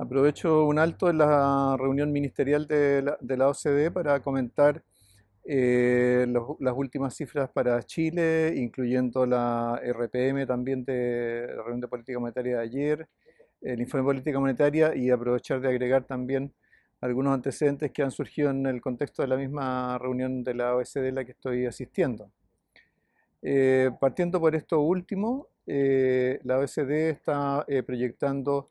Aprovecho un alto en la reunión ministerial de la, OCDE para comentar eh, las últimas cifras para Chile, incluyendo la RPM también de la reunión de política monetaria de ayer, el informe de política monetaria y aprovechar de agregar también algunos antecedentes que han surgido en el contexto de la misma reunión de la OCDE en la que estoy asistiendo. Eh, partiendo por esto último, eh, la OCDE está proyectando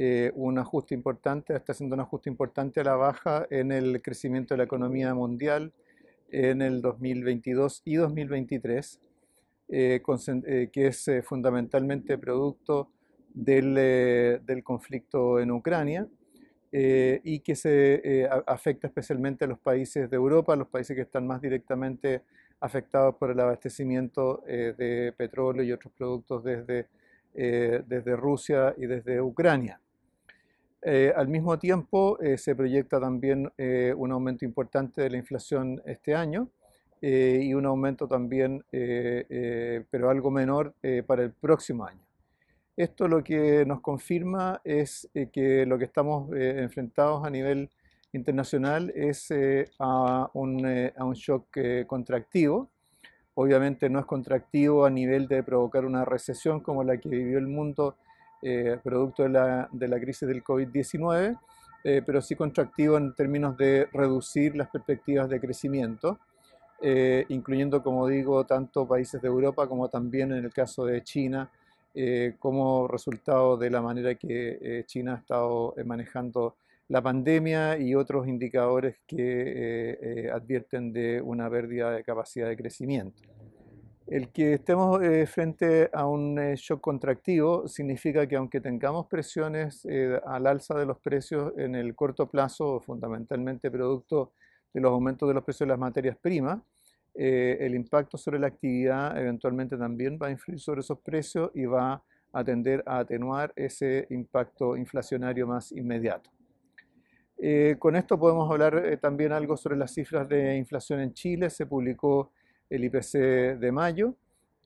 eh, un ajuste importante, está haciendo un ajuste importante a la baja en el crecimiento de la economía mundial en el 2022 y 2023, eh, eh, que es fundamentalmente producto del, conflicto en Ucrania y que se afecta especialmente a los países de Europa, los países que están más directamente afectados por el abastecimiento de petróleo y otros productos desde, desde Rusia y desde Ucrania. Eh, al mismo tiempo, eh, se proyecta también eh, un aumento importante de la inflación este año y un aumento también, pero algo menor, para el próximo año. Esto lo que nos confirma es que lo que estamos enfrentados a nivel internacional es a un, a, un, shock contractivo. Obviamente no es contractivo a nivel de provocar una recesión como la que vivió el mundo eh, producto de la, crisis del COVID-19, eh, pero sí contractivo en términos de reducir las perspectivas de crecimiento, eh, incluyendo, como digo, tanto países de Europa como también en el caso de China, como resultado de la manera que China ha estado manejando la pandemia y otros indicadores que advierten de una pérdida de capacidad de crecimiento. El que estemos eh, frente a un eh, shock contractivo significa que aunque tengamos presiones eh, al alza de los precios en el corto plazo, fundamentalmente producto de los aumentos de los precios de las materias primas, el impacto sobre la actividad eventualmente también va a influir sobre esos precios y va a tender a atenuar ese impacto inflacionario más inmediato. con esto podemos hablar también algo sobre las cifras de inflación en Chile. Se publicó el IPC de mayo,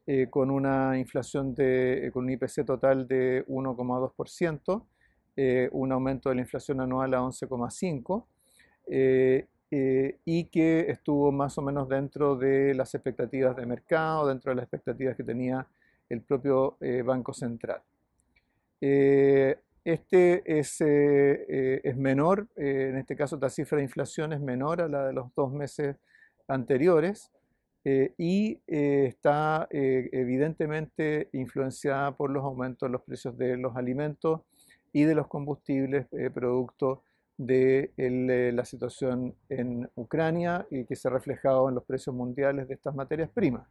eh, con una inflación de, eh, con un IPC total de 1,2%, eh, un aumento de la inflación anual a 11,5%, y que estuvo más o menos dentro de las expectativas de mercado, dentro de las expectativas que tenía el propio Banco Central. este es, es menor, en este caso la cifra de inflación es menor a la de los dos meses anteriores, eh, y eh, está eh, evidentemente influenciada por los aumentos en los precios de los alimentos y de los combustibles producto de la situación en Ucrania y que se ha reflejado en los precios mundiales de estas materias primas.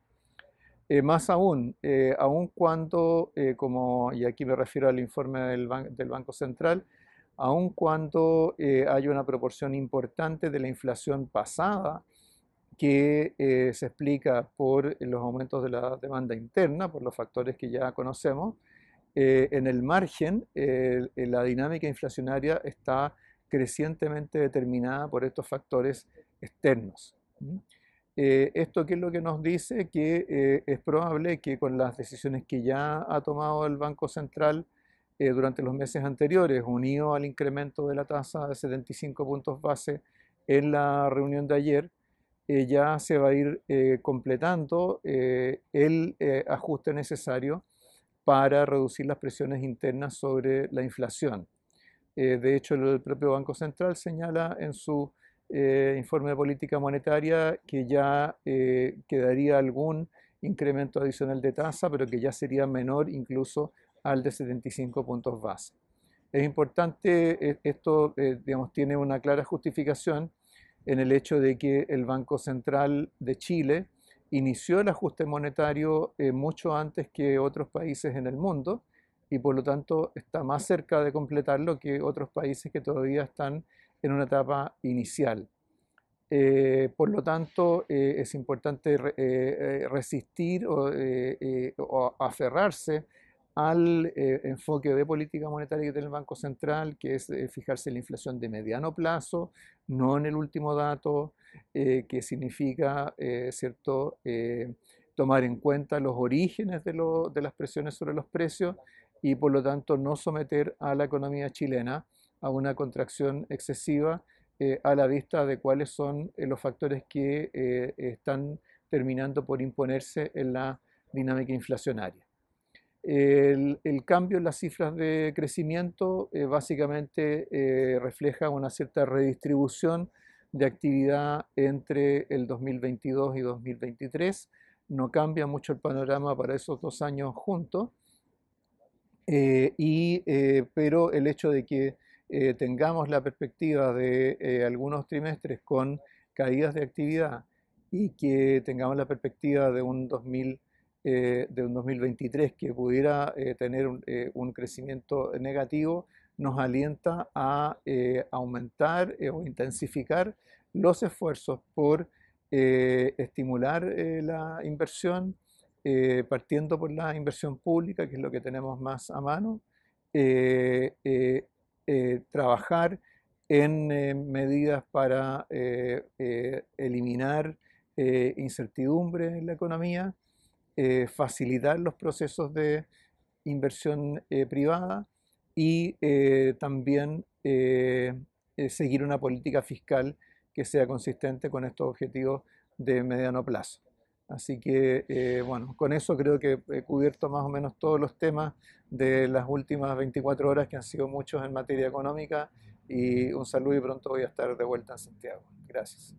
más aún, aun cuando, como, y aquí me refiero al informe del, Banco Central, aun cuando hay una proporción importante de la inflación pasada, que eh, se explica por los aumentos de la demanda interna, por los factores que ya conocemos. Eh, en el margen, eh, la dinámica inflacionaria está crecientemente determinada por estos factores externos. ¿Esto qué es lo que nos dice? Que es probable que con las decisiones que ya ha tomado el Banco Central durante los meses anteriores, unido al incremento de la tasa de 75 puntos base en la reunión de ayer, eh, ya se va a ir eh, completando eh, el ajuste necesario para reducir las presiones internas sobre la inflación. de hecho, el propio Banco Central señala en su informe de política monetaria que ya quedaría algún incremento adicional de tasa, pero que ya sería menor incluso al de 75 puntos base. Es importante, esto digamos, tiene una clara justificación en el hecho de que el Banco Central de Chile inició el ajuste monetario eh, mucho antes que otros países en el mundo y por lo tanto está más cerca de completarlo que otros países que todavía están en una etapa inicial. Eh, por lo tanto, eh, es importante resistir o aferrarse al eh, enfoque de política monetaria que tiene el Banco Central, que es eh, fijarse en la inflación de mediano plazo, no en el último dato, eh, que significa, ¿cierto?, tomar en cuenta los orígenes de, las presiones sobre los precios y por lo tanto no someter a la economía chilena a una contracción excesiva a la vista de cuáles son los factores que están terminando por imponerse en la dinámica inflacionaria. El, cambio en las cifras de crecimiento eh, básicamente eh, refleja una cierta redistribución de actividad entre el 2022 y 2023. No cambia mucho el panorama para esos dos años juntos, eh, pero el hecho de que tengamos la perspectiva de algunos trimestres con caídas de actividad y que tengamos la perspectiva de un 2023, eh, de un 2023 que pudiera eh, tener eh, un, crecimiento negativo, nos alienta a aumentar o intensificar los esfuerzos por estimular la inversión, partiendo por la inversión pública, que es lo que tenemos más a mano, trabajar en medidas para eliminar incertidumbre en la economía, eh, facilitar los procesos de inversión eh, privada y eh, también seguir una política fiscal que sea consistente con estos objetivos de mediano plazo. Así que, bueno, con eso creo que he cubierto más o menos todos los temas de las últimas 24 horas, que han sido muchos en materia económica. Y un saludo y pronto voy a estar de vuelta en Santiago. Gracias.